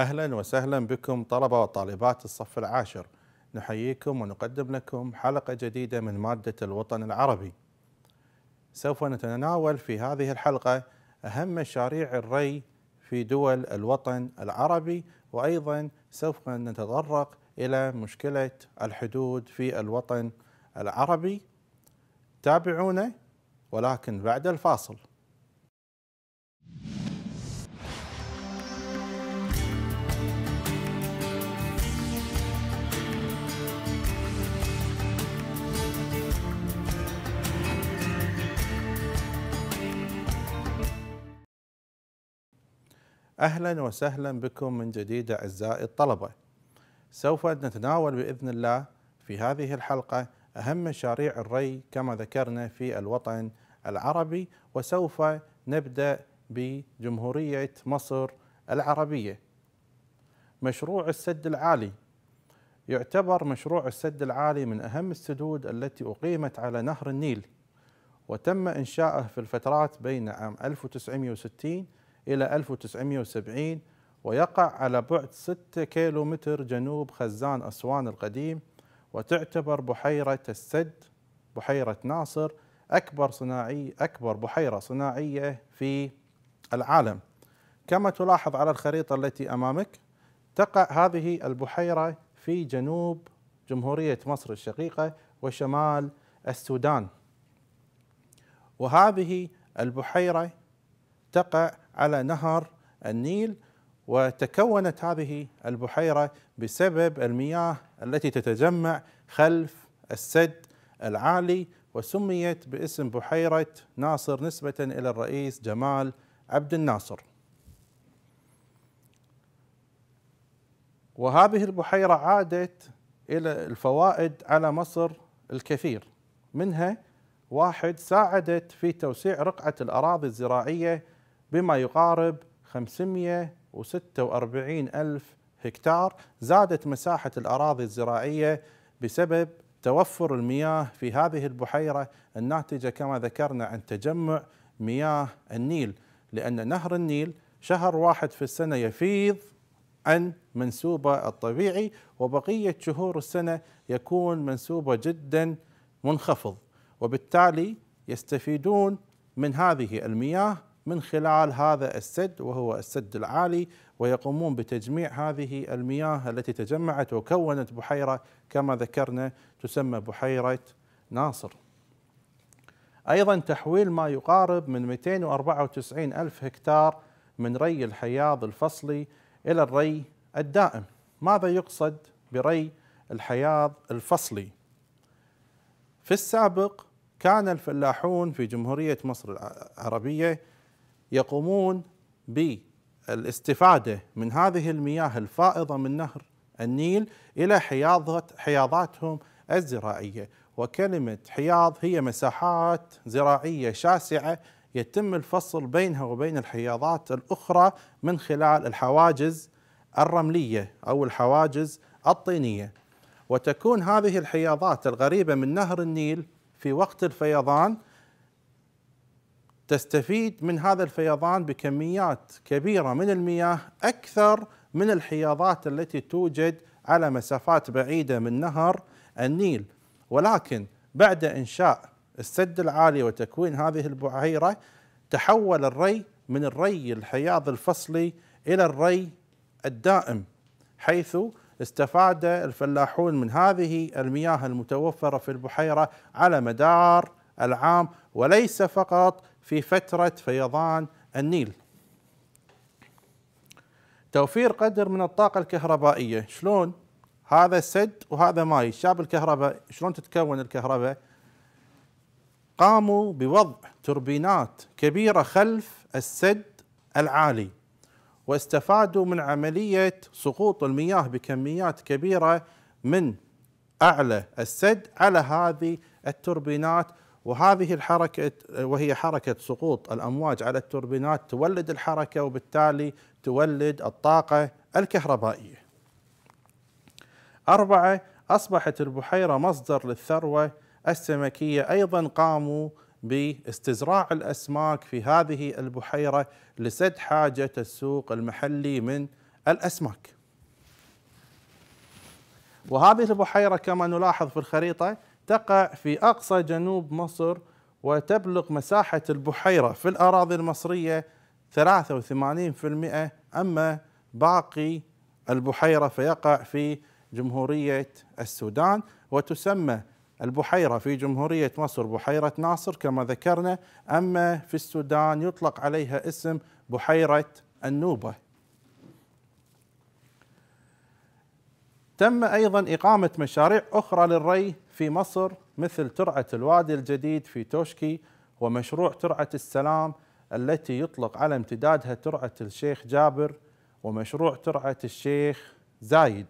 أهلا وسهلا بكم طلبة وطالبات الصف العاشر نحييكم ونقدم لكم حلقة جديدة من مادة الوطن العربي سوف نتناول في هذه الحلقة أهم مشاريع الري في دول الوطن العربي وأيضا سوف نتطرق إلى مشكلة الحدود في الوطن العربي تابعونا ولكن بعد الفاصل اهلا وسهلا بكم من جديد اعزائي الطلبه. سوف نتناول باذن الله في هذه الحلقه اهم مشاريع الري كما ذكرنا في الوطن العربي وسوف نبدا بجمهوريه مصر العربيه. مشروع السد العالي يعتبر مشروع السد العالي من اهم السدود التي اقيمت على نهر النيل وتم انشاؤه في الفترات بين عام 1960 إلى 1970 ويقع على بعد 6 كيلو متر جنوب خزان أسوان القديم وتعتبر بحيرة السد بحيرة ناصر أكبر صناعي أكبر بحيرة صناعية في العالم كما تلاحظ على الخريطة التي أمامك تقع هذه البحيرة في جنوب جمهورية مصر الشقيقة وشمال السودان وهذه البحيرة تقع على نهر النيل وتكونت هذه البحيرة بسبب المياه التي تتجمع خلف السد العالي وسميت باسم بحيرة ناصر نسبة إلى الرئيس جمال عبد الناصر وهذه البحيرة عادت إلى الفوائد على مصر الكثير منها واحد ساعدت في توسيع رقعة الأراضي الزراعية بما يقارب 546 ألف هكتار زادت مساحة الأراضي الزراعية بسبب توفر المياه في هذه البحيرة الناتجة كما ذكرنا عن تجمع مياه النيل لأن نهر النيل شهر واحد في السنة يفيض عن منسوبه الطبيعي وبقيه شهور السنه يكون منسوبه جدا منخفض وبالتالي يستفيدون من هذه المياه من خلال هذا السد وهو السد العالي ويقومون بتجميع هذه المياه التي تجمعت وكونت بحيرة كما ذكرنا تسمى بحيرة ناصر أيضا تحويل ما يقارب من 294 ألف هكتار من ري الحياض الفصلي إلى الري الدائم ماذا يقصد بري الحياض الفصلي في السابق كان الفلاحون في جمهورية مصر العربية يقومون بالاستفاده من هذه المياه الفائضه من نهر النيل الى حياضه حياضاتهم الزراعيه، وكلمه حياض هي مساحات زراعيه شاسعه يتم الفصل بينها وبين الحياضات الاخرى من خلال الحواجز الرمليه او الحواجز الطينيه. وتكون هذه الحياضات الغريبه من نهر النيل في وقت الفيضان تستفيد من هذا الفيضان بكميات كبيرة من المياه أكثر من الحياضات التي توجد على مسافات بعيدة من نهر النيل ولكن بعد إنشاء السد العالي وتكوين هذه البعيرة تحول الري من الري الحياض الفصلي إلى الري الدائم حيث استفاد الفلاحون من هذه المياه المتوفرة في البحيرة على مدار العام وليس فقط في فترة فيضان النيل توفير قدر من الطاقة الكهربائية شلون هذا سد وهذا ماي شاب الكهرباء شلون تتكون الكهرباء قاموا بوضع توربينات كبيرة خلف السد العالي واستفادوا من عملية سقوط المياه بكميات كبيرة من أعلى السد على هذه التوربينات وهذه الحركة وهي حركة سقوط الأمواج على التوربينات تولد الحركة وبالتالي تولد الطاقة الكهربائية أربعة أصبحت البحيرة مصدر للثروة السمكية أيضا قاموا باستزراع الأسماك في هذه البحيرة لسد حاجة السوق المحلي من الأسماك وهذه البحيرة كما نلاحظ في الخريطة تقع في أقصى جنوب مصر وتبلغ مساحة البحيرة في الأراضي المصرية 83% أما باقي البحيرة فيقع في جمهورية السودان وتسمى البحيرة في جمهورية مصر بحيرة ناصر كما ذكرنا أما في السودان يطلق عليها اسم بحيرة النوبة تم أيضا إقامة مشاريع أخرى للري في مصر مثل ترعة الوادي الجديد في توشكي ومشروع ترعة السلام التي يطلق على امتدادها ترعة الشيخ جابر ومشروع ترعة الشيخ زايد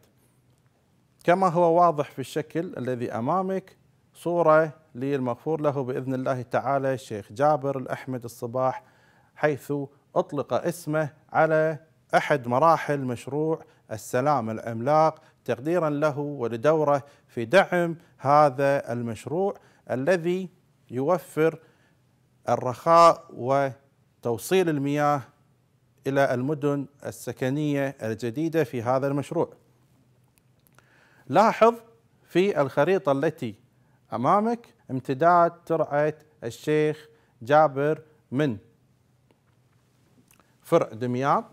كما هو واضح في الشكل الذي أمامك صورة للمغفور له بإذن الله تعالى الشيخ جابر الأحمد الصباح حيث أطلق اسمه على أحد مراحل مشروع السلام العملاق تقديرا له ولدوره في دعم هذا المشروع الذي يوفر الرخاء وتوصيل المياه الى المدن السكنيه الجديده في هذا المشروع. لاحظ في الخريطه التي امامك امتداد ترعه الشيخ جابر من فرع دمياط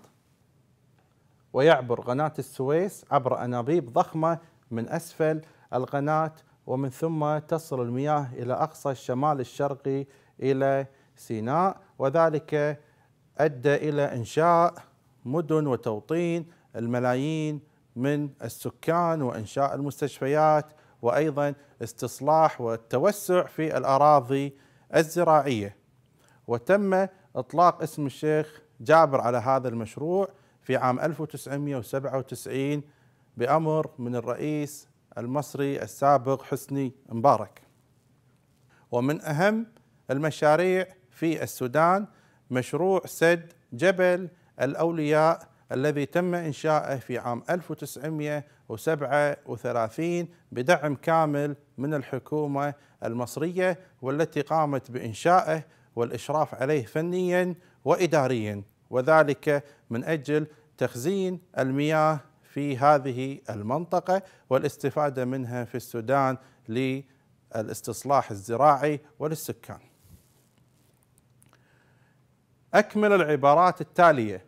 ويعبر قناة السويس عبر أنابيب ضخمة من أسفل القناة ومن ثم تصل المياه إلى أقصى الشمال الشرقي إلى سيناء وذلك أدى إلى إنشاء مدن وتوطين الملايين من السكان وإنشاء المستشفيات وأيضا استصلاح والتوسع في الأراضي الزراعية وتم إطلاق اسم الشيخ جابر على هذا المشروع في عام 1997 بأمر من الرئيس المصري السابق حسني مبارك ومن أهم المشاريع في السودان مشروع سد جبل الأولياء الذي تم إنشاؤه في عام 1937 بدعم كامل من الحكومة المصرية والتي قامت بإنشائه والإشراف عليه فنيا وإداريا وذلك من اجل تخزين المياه في هذه المنطقه والاستفاده منها في السودان للاستصلاح الزراعي وللسكان. اكمل العبارات التاليه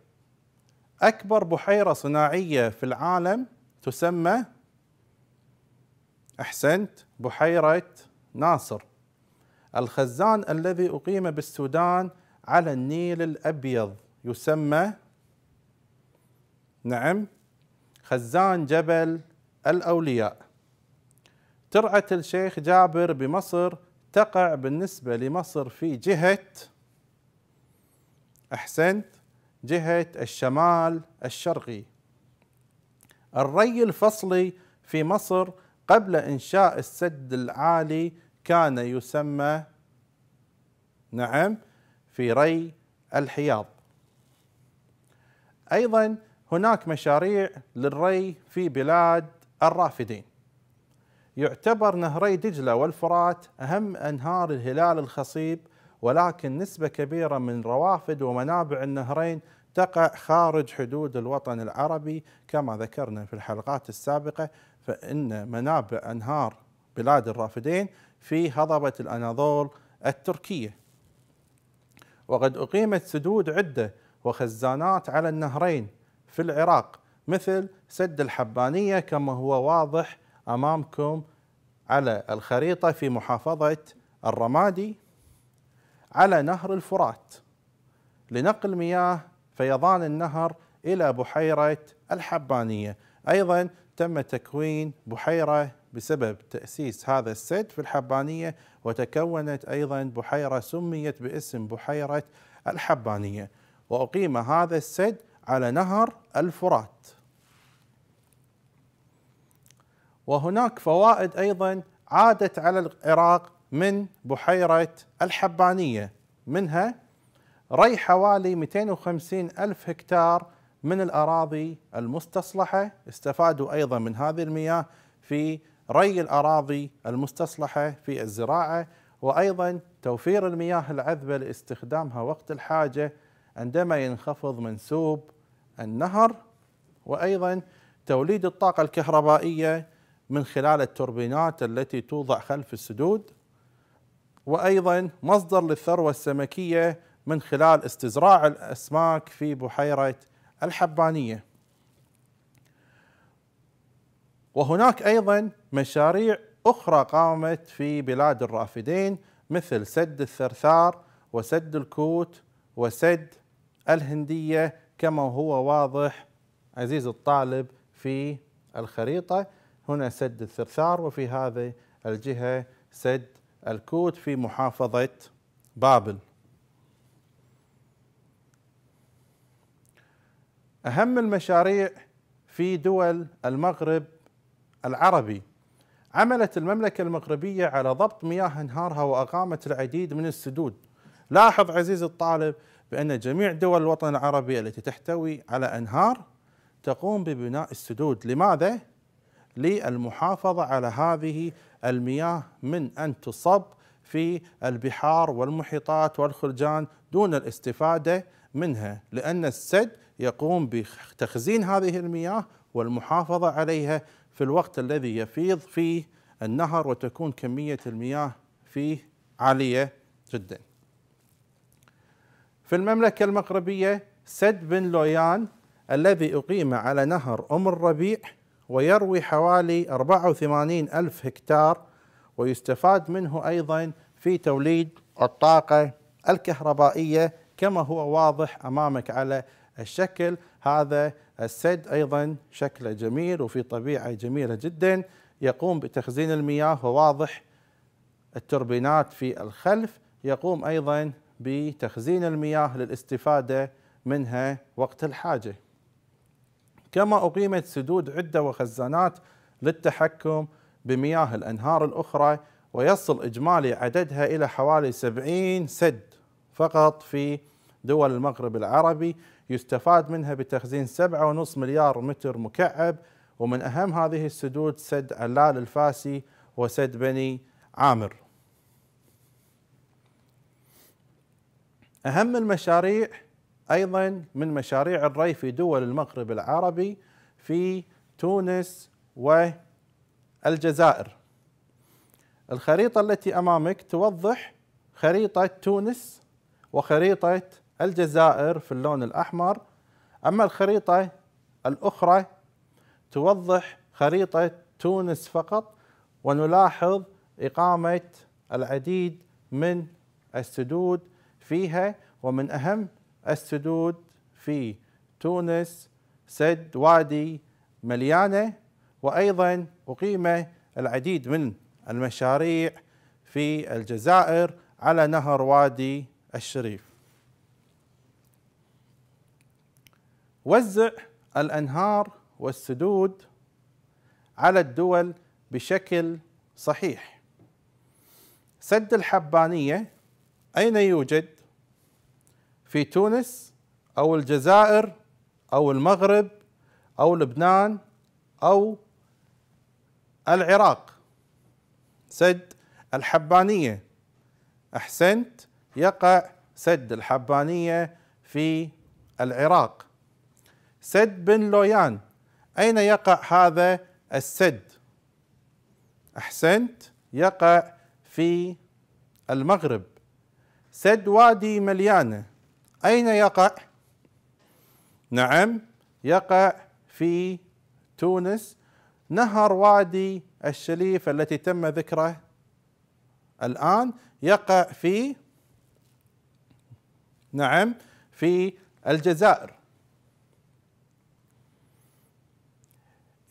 اكبر بحيره صناعيه في العالم تسمى احسنت بحيره ناصر الخزان الذي اقيم بالسودان على النيل الابيض يسمى نعم خزان جبل الأولياء ترعة الشيخ جابر بمصر تقع بالنسبة لمصر في جهة أحسنت جهة الشمال الشرقي الري الفصلي في مصر قبل إنشاء السد العالي كان يسمى نعم في ري الحياض ايضا هناك مشاريع للري في بلاد الرافدين يعتبر نهري دجله والفرات اهم انهار الهلال الخصيب ولكن نسبه كبيره من روافد ومنابع النهرين تقع خارج حدود الوطن العربي كما ذكرنا في الحلقات السابقه فان منابع انهار بلاد الرافدين في هضبه الاناضول التركيه وقد اقيمت سدود عده وخزانات على النهرين في العراق مثل سد الحبانية كما هو واضح أمامكم على الخريطة في محافظة الرمادي على نهر الفرات لنقل مياه فيضان النهر إلى بحيرة الحبانية أيضا تم تكوين بحيرة بسبب تأسيس هذا السد في الحبانية وتكونت أيضا بحيرة سميت باسم بحيرة الحبانية وأقيم هذا السد على نهر الفرات وهناك فوائد أيضا عادت على العراق من بحيرة الحبانية منها ري حوالي 250 ألف هكتار من الأراضي المستصلحة استفادوا أيضا من هذه المياه في ري الأراضي المستصلحة في الزراعة وأيضا توفير المياه العذبة لاستخدامها وقت الحاجة عندما ينخفض منسوب النهر وايضا توليد الطاقه الكهربائيه من خلال التوربينات التي توضع خلف السدود وايضا مصدر للثروه السمكيه من خلال استزراع الاسماك في بحيره الحبانيه وهناك ايضا مشاريع اخرى قامت في بلاد الرافدين مثل سد الثرثار وسد الكوت وسد الهندية كما هو واضح عزيز الطالب في الخريطة هنا سد الثرثار وفي هذه الجهة سد الكوت في محافظة بابل أهم المشاريع في دول المغرب العربي عملت المملكة المغربية على ضبط مياه أنهارها وأقامت العديد من السدود لاحظ عزيزي الطالب بأن جميع دول الوطن العربي التي تحتوي على أنهار تقوم ببناء السدود لماذا؟ للمحافظة على هذه المياه من أن تصب في البحار والمحيطات والخرجان دون الاستفادة منها لأن السد يقوم بتخزين هذه المياه والمحافظة عليها في الوقت الذي يفيض فيه النهر وتكون كمية المياه فيه عالية جداً في المملكة المغربية سد بن لويان الذي أقيم على نهر أم الربيع ويروي حوالي 84 ألف هكتار ويستفاد منه أيضا في توليد الطاقة الكهربائية كما هو واضح أمامك على الشكل هذا السد أيضا شكله جميل وفي طبيعة جميلة جدا يقوم بتخزين المياه وواضح التوربينات في الخلف يقوم أيضا بتخزين المياه للاستفادة منها وقت الحاجة كما أقيمت سدود عدة وخزانات للتحكم بمياه الأنهار الأخرى ويصل إجمالي عددها إلى حوالي 70 سد فقط في دول المغرب العربي يستفاد منها بتخزين 7.5 مليار متر مكعب ومن أهم هذه السدود سد علال الفاسي وسد بني عامر أهم المشاريع أيضا من مشاريع الري في دول المغرب العربي في تونس والجزائر الخريطة التي أمامك توضح خريطة تونس وخريطة الجزائر في اللون الأحمر أما الخريطة الأخرى توضح خريطة تونس فقط ونلاحظ إقامة العديد من السدود فيها ومن أهم السدود في تونس سد وادي مليانة وأيضا أقيم العديد من المشاريع في الجزائر على نهر وادي الشريف وزع الأنهار والسدود على الدول بشكل صحيح سد الحبانية أين يوجد في تونس او الجزائر او المغرب او لبنان او العراق سد الحبانيه احسنت يقع سد الحبانيه في العراق سد بن لويان اين يقع هذا السد احسنت يقع في المغرب سد وادي مليانه أين يقع؟ نعم يقع في تونس نهر وادي الشليف التي تم ذكره الآن يقع في نعم في الجزائر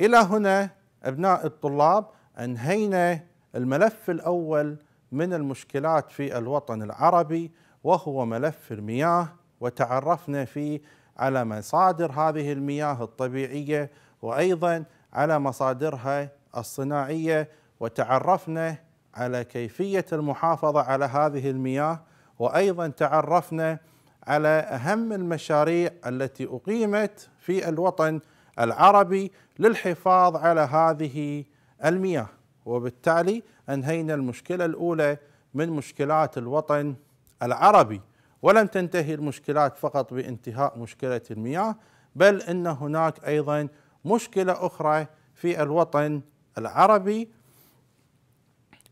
إلى هنا أبناء الطلاب أنهينا الملف الأول من المشكلات في الوطن العربي وهو ملف المياه وتعرفنا فيه على مصادر هذه المياه الطبيعيه وايضا على مصادرها الصناعيه وتعرفنا على كيفيه المحافظه على هذه المياه وايضا تعرفنا على اهم المشاريع التي اقيمت في الوطن العربي للحفاظ على هذه المياه وبالتالي انهينا المشكله الاولى من مشكلات الوطن العربي ولم تنتهي المشكلات فقط بانتهاء مشكله المياه بل ان هناك ايضا مشكله اخرى في الوطن العربي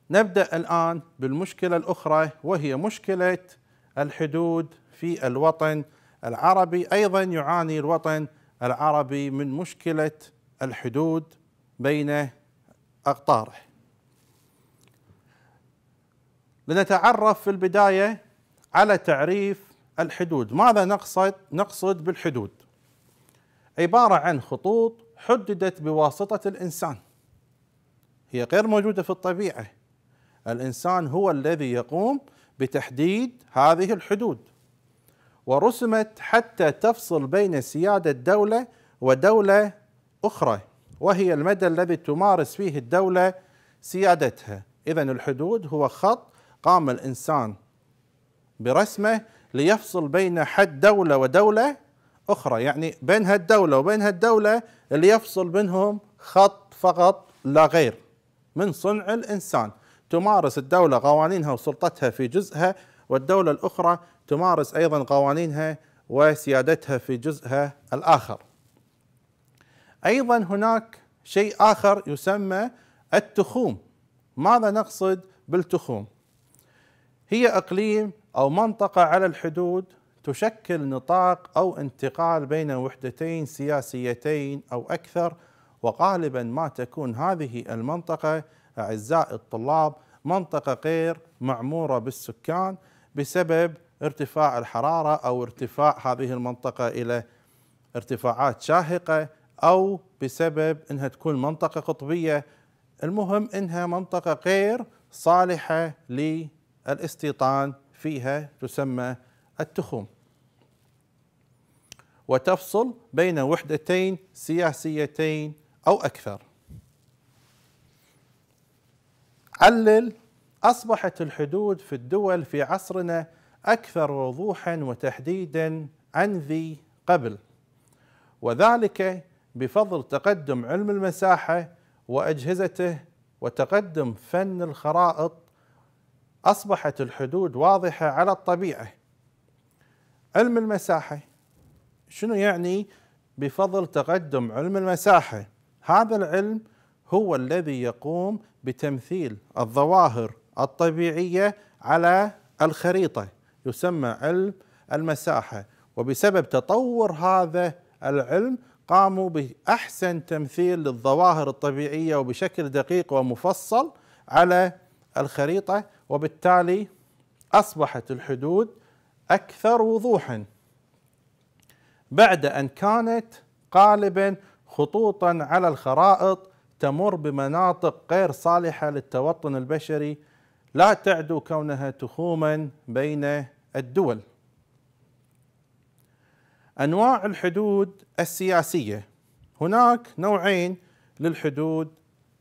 نبدا الان بالمشكله الاخرى وهي مشكله الحدود في الوطن العربي ايضا يعاني الوطن العربي من مشكله الحدود بين اقطاره لنتعرف في البدايه على تعريف الحدود ماذا نقصد نقصد بالحدود عباره عن خطوط حددت بواسطه الانسان هي غير موجوده في الطبيعه الانسان هو الذي يقوم بتحديد هذه الحدود ورسمت حتى تفصل بين سياده دوله ودوله اخرى وهي المدى الذي تمارس فيه الدوله سيادتها اذا الحدود هو خط قام الانسان برسمه ليفصل بين حد دولة ودولة أخرى يعني بين هالدولة وبين هالدولة اللي يفصل بينهم خط فقط لا غير من صنع الإنسان تمارس الدولة قوانينها وسلطتها في جزءها والدولة الأخرى تمارس أيضا قوانينها وسيادتها في جزءها الآخر أيضا هناك شيء آخر يسمى التخوم ماذا نقصد بالتخوم هي اقليم او منطقه على الحدود تشكل نطاق او انتقال بين وحدتين سياسيتين او اكثر وغالبا ما تكون هذه المنطقه اعزائي الطلاب منطقه غير معموره بالسكان بسبب ارتفاع الحراره او ارتفاع هذه المنطقه الى ارتفاعات شاهقه او بسبب انها تكون منطقه قطبيه المهم انها منطقه غير صالحه الاستيطان فيها تسمى التخوم وتفصل بين وحدتين سياسيتين أو أكثر علل أصبحت الحدود في الدول في عصرنا أكثر وضوحا وتحديدا عن ذي قبل وذلك بفضل تقدم علم المساحة وأجهزته وتقدم فن الخرائط أصبحت الحدود واضحة على الطبيعة علم المساحة شنو يعني بفضل تقدم علم المساحة هذا العلم هو الذي يقوم بتمثيل الظواهر الطبيعية على الخريطة يسمى علم المساحة وبسبب تطور هذا العلم قاموا بأحسن تمثيل للظواهر الطبيعية وبشكل دقيق ومفصل على الخريطة وبالتالي أصبحت الحدود أكثر وضوحا بعد أن كانت قالبا خطوطا على الخرائط تمر بمناطق غير صالحة للتوطن البشري لا تعدو كونها تخوما بين الدول أنواع الحدود السياسية هناك نوعين للحدود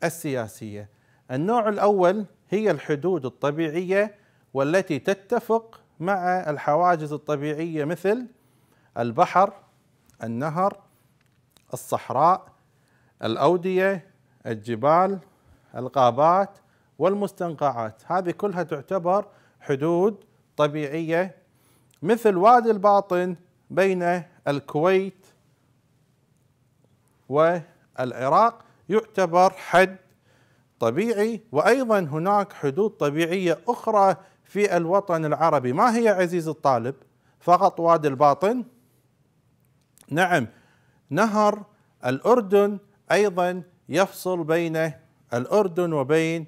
السياسية النوع الأول هي الحدود الطبيعية والتي تتفق مع الحواجز الطبيعية مثل البحر، النهر، الصحراء، الأودية، الجبال، الغابات والمستنقعات، هذه كلها تعتبر حدود طبيعية مثل وادي الباطن بين الكويت والعراق يعتبر حد طبيعي وايضا هناك حدود طبيعيه اخرى في الوطن العربي ما هي عزيز الطالب فقط وادي الباطن نعم نهر الاردن ايضا يفصل بين الاردن وبين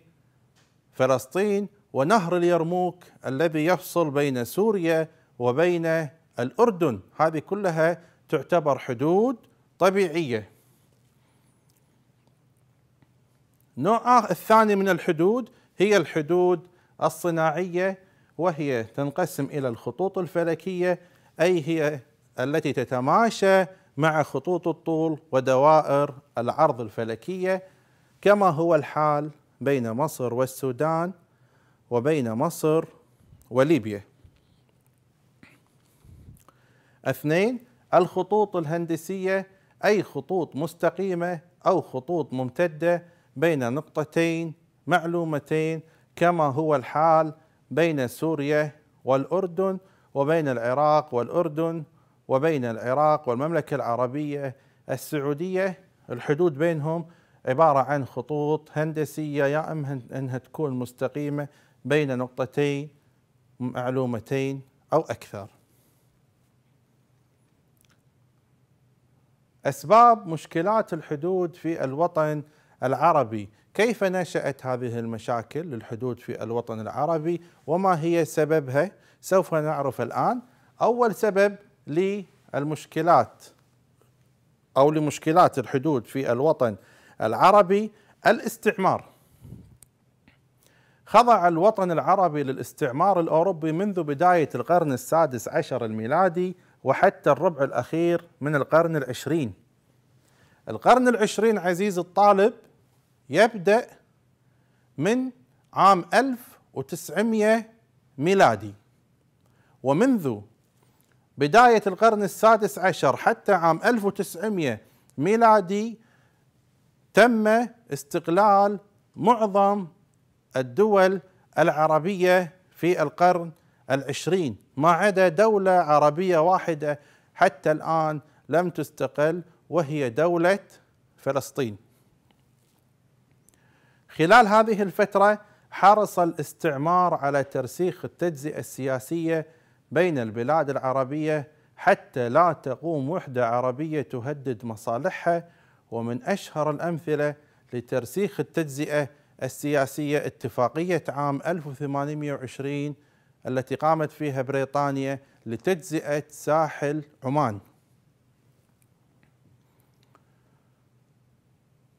فلسطين ونهر اليرموك الذي يفصل بين سوريا وبين الاردن هذه كلها تعتبر حدود طبيعيه نوع الثاني من الحدود هي الحدود الصناعية وهي تنقسم إلى الخطوط الفلكية أي هي التي تتماشى مع خطوط الطول ودوائر العرض الفلكية كما هو الحال بين مصر والسودان وبين مصر وليبيا اثنين الخطوط الهندسية أي خطوط مستقيمة أو خطوط ممتدة بين نقطتين معلومتين كما هو الحال بين سوريا والأردن وبين العراق والأردن وبين العراق والمملكة العربية السعودية الحدود بينهم عبارة عن خطوط هندسية يا إما أنها تكون مستقيمة بين نقطتين معلومتين أو أكثر أسباب مشكلات الحدود في الوطن العربي كيف نشأت هذه المشاكل للحدود في الوطن العربي وما هي سببها سوف نعرف الآن أول سبب للمشكلات أو لمشكلات الحدود في الوطن العربي الاستعمار خضع الوطن العربي للاستعمار الأوروبي منذ بداية القرن السادس عشر الميلادي وحتى الربع الأخير من القرن العشرين القرن العشرين عزيز الطالب يبدأ من عام 1900 ميلادي ومنذ بداية القرن السادس عشر حتى عام 1900 ميلادي تم استقلال معظم الدول العربية في القرن العشرين ما عدا دولة عربية واحدة حتى الآن لم تستقل وهي دولة فلسطين خلال هذه الفترة حرص الاستعمار على ترسيخ التجزئة السياسية بين البلاد العربية حتى لا تقوم وحدة عربية تهدد مصالحها ومن أشهر الأمثلة لترسيخ التجزئة السياسية اتفاقية عام 1820 التي قامت فيها بريطانيا لتجزئة ساحل عمان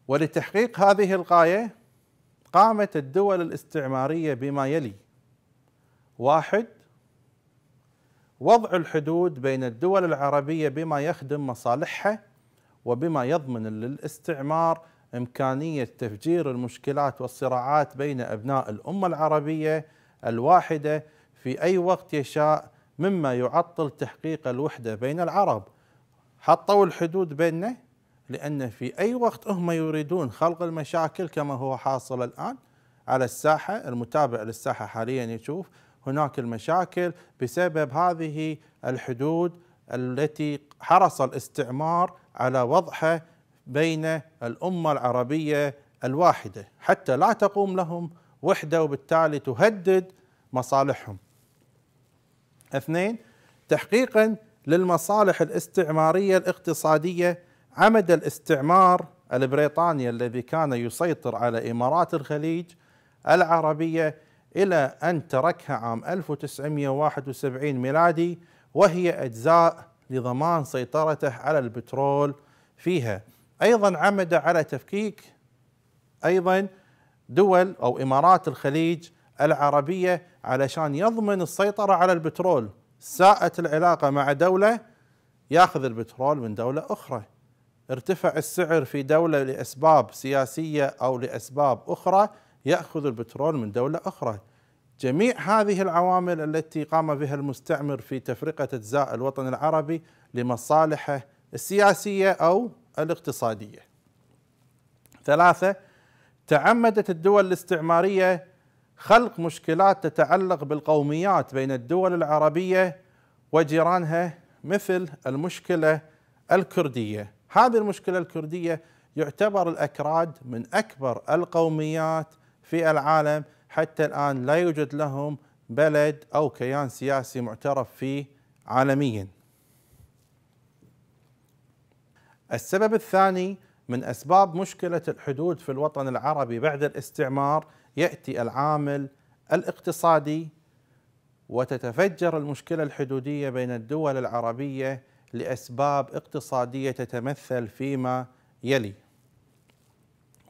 ولتحقيق هذه الغاية قامت الدول الاستعمارية بما يلي واحد وضع الحدود بين الدول العربية بما يخدم مصالحها وبما يضمن للاستعمار إمكانية تفجير المشكلات والصراعات بين أبناء الأمة العربية الواحدة في أي وقت يشاء مما يعطل تحقيق الوحدة بين العرب حطوا الحدود بيننا لأن في أي وقت هم يريدون خلق المشاكل كما هو حاصل الآن على الساحة المتابع للساحة حاليا يشوف هناك المشاكل بسبب هذه الحدود التي حرص الاستعمار على وضعها بين الأمة العربية الواحدة حتى لا تقوم لهم وحدة وبالتالي تهدد مصالحهم اثنين تحقيقا للمصالح الاستعمارية الاقتصادية عمد الاستعمار البريطاني الذي كان يسيطر على إمارات الخليج العربية إلى أن تركها عام 1971 ميلادي وهي أجزاء لضمان سيطرته على البترول فيها أيضا عمد على تفكيك أيضا دول أو إمارات الخليج العربية علشان يضمن السيطرة على البترول ساءت العلاقة مع دولة ياخذ البترول من دولة أخرى ارتفع السعر في دولة لأسباب سياسية أو لأسباب أخرى يأخذ البترول من دولة أخرى جميع هذه العوامل التي قام بها المستعمر في تفرقة أجزاء الوطن العربي لمصالحه السياسية أو الاقتصادية ثلاثة تعمدت الدول الاستعمارية خلق مشكلات تتعلق بالقوميات بين الدول العربية وجيرانها مثل المشكلة الكردية هذه المشكلة الكردية يعتبر الأكراد من أكبر القوميات في العالم حتى الآن لا يوجد لهم بلد أو كيان سياسي معترف فيه عالميا السبب الثاني من أسباب مشكلة الحدود في الوطن العربي بعد الاستعمار يأتي العامل الاقتصادي وتتفجر المشكلة الحدودية بين الدول العربية لأسباب اقتصادية تتمثل فيما يلي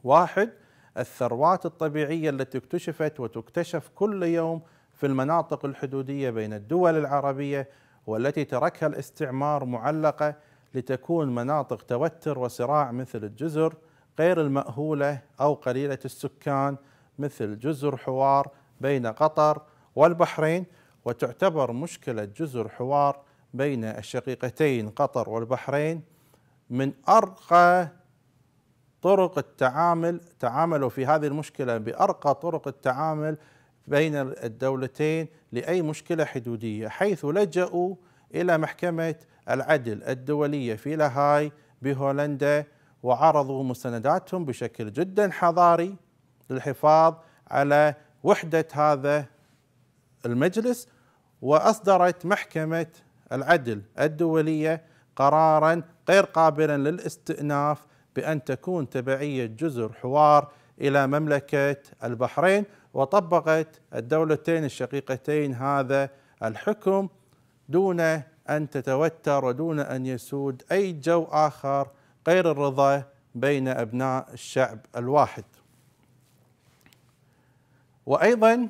واحد الثروات الطبيعية التي اكتشفت وتكتشف كل يوم في المناطق الحدودية بين الدول العربية والتي تركها الاستعمار معلقة لتكون مناطق توتر وصراع مثل الجزر غير المأهولة أو قليلة السكان مثل جزر حوار بين قطر والبحرين وتعتبر مشكلة جزر حوار بين الشقيقتين قطر والبحرين من ارقى طرق التعامل تعاملوا في هذه المشكله بارقى طرق التعامل بين الدولتين لاي مشكله حدوديه حيث لجأوا الى محكمه العدل الدوليه في لاهاي بهولندا وعرضوا مستنداتهم بشكل جدا حضاري للحفاظ على وحده هذا المجلس واصدرت محكمه العدل الدوليه قرارا غير قابلا للاستئناف بان تكون تبعيه جزر حوار الى مملكه البحرين وطبقت الدولتين الشقيقتين هذا الحكم دون ان تتوتر ودون ان يسود اي جو اخر غير الرضا بين ابناء الشعب الواحد. وايضا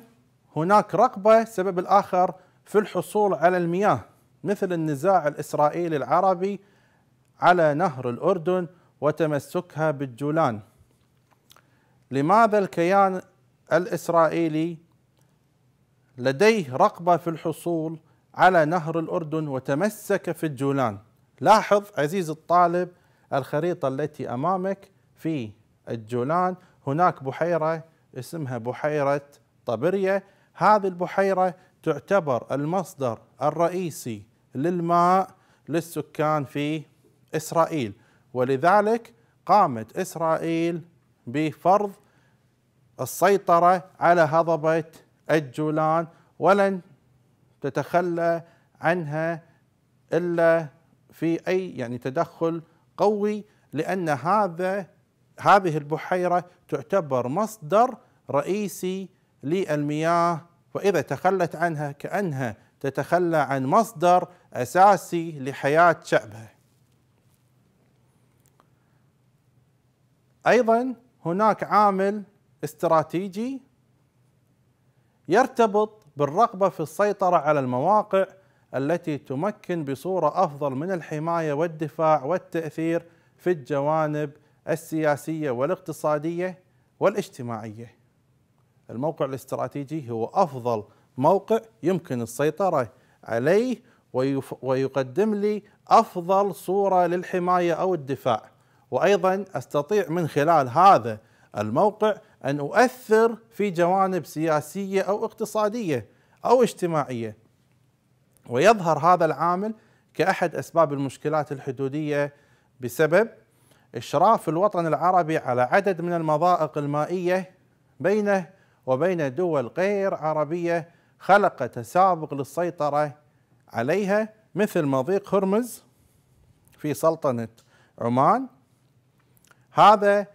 هناك رغبه السبب الاخر في الحصول على المياه مثل النزاع الإسرائيلي العربي على نهر الأردن وتمسكها بالجولان لماذا الكيان الإسرائيلي لديه رغبة في الحصول على نهر الأردن وتمسك في الجولان لاحظ عزيز الطالب الخريطة التي أمامك في الجولان هناك بحيرة اسمها بحيرة طبرية هذه البحيرة تعتبر المصدر الرئيسي للماء للسكان في اسرائيل ولذلك قامت اسرائيل بفرض السيطره على هضبه الجولان ولن تتخلى عنها الا في اي يعني تدخل قوي لان هذا هذه البحيره تعتبر مصدر رئيسي للمياه واذا تخلت عنها كانها تتخلى عن مصدر اساسي لحياه شعبها. ايضا هناك عامل استراتيجي يرتبط بالرغبه في السيطره على المواقع التي تمكن بصوره افضل من الحمايه والدفاع والتاثير في الجوانب السياسيه والاقتصاديه والاجتماعيه. الموقع الاستراتيجي هو افضل موقع يمكن السيطرة عليه ويقدم لي أفضل صورة للحماية أو الدفاع وأيضا أستطيع من خلال هذا الموقع أن أؤثر في جوانب سياسية أو اقتصادية أو اجتماعية ويظهر هذا العامل كأحد أسباب المشكلات الحدودية بسبب إشراف الوطن العربي على عدد من المضائق المائية بينه وبين دول غير عربية خلق تسابق للسيطرة عليها مثل مضيق هرمز في سلطنة عمان هذا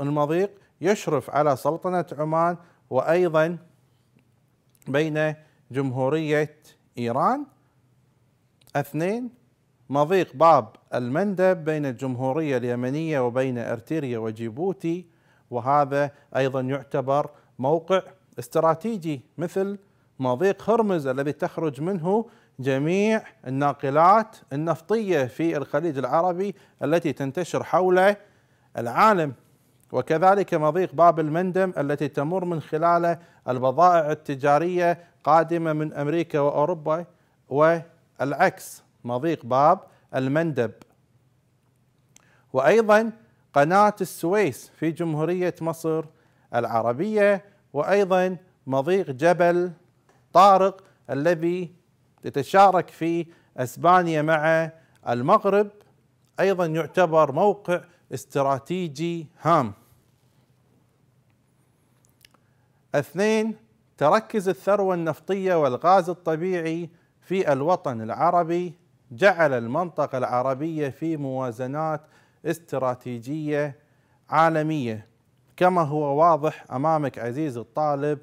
المضيق يشرف على سلطنة عمان وأيضا بين جمهورية إيران اثنين مضيق باب المندب بين الجمهورية اليمنية وبين ارتيريا وجيبوتي وهذا أيضا يعتبر موقع استراتيجي مثل مضيق هرمز الذي تخرج منه جميع الناقلات النفطية في الخليج العربي التي تنتشر حول العالم وكذلك مضيق باب المندم التي تمر من خلاله البضائع التجارية قادمة من أمريكا وأوروبا والعكس مضيق باب المندب وأيضا قناة السويس في جمهورية مصر العربية وأيضا مضيق جبل الطارق الذي تتشارك في اسبانيا مع المغرب ايضا يعتبر موقع استراتيجي هام. اثنين تركز الثروه النفطيه والغاز الطبيعي في الوطن العربي جعل المنطقه العربيه في موازنات استراتيجيه عالميه كما هو واضح امامك عزيزي الطالب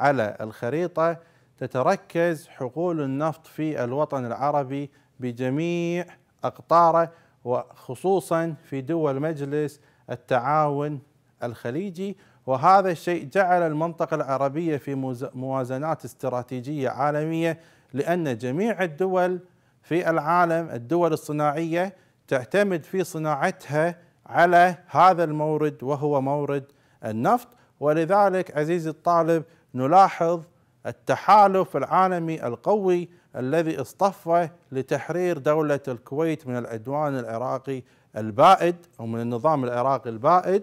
على الخريطه تتركز حقول النفط في الوطن العربي بجميع أقطاره وخصوصا في دول مجلس التعاون الخليجي وهذا الشيء جعل المنطقة العربية في موازنات استراتيجية عالمية لأن جميع الدول في العالم الدول الصناعية تعتمد في صناعتها على هذا المورد وهو مورد النفط ولذلك عزيزي الطالب نلاحظ التحالف العالمي القوي الذي اصطفى لتحرير دولة الكويت من العدوان العراقي البائد أو من النظام العراقي البائد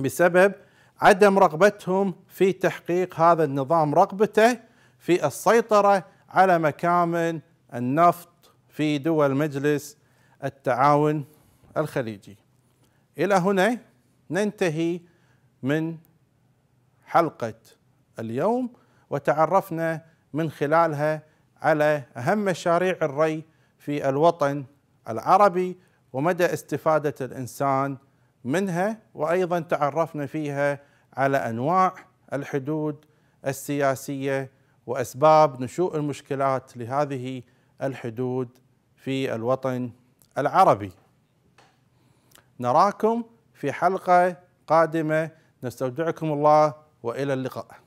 بسبب عدم رغبتهم في تحقيق هذا النظام رغبته في السيطرة على مكامن النفط في دول مجلس التعاون الخليجي إلى هنا ننتهي من حلقة اليوم وتعرفنا من خلالها على اهم مشاريع الري في الوطن العربي ومدى استفاده الانسان منها وايضا تعرفنا فيها على انواع الحدود السياسيه واسباب نشوء المشكلات لهذه الحدود في الوطن العربي. نراكم في حلقه قادمه نستودعكم الله والى اللقاء.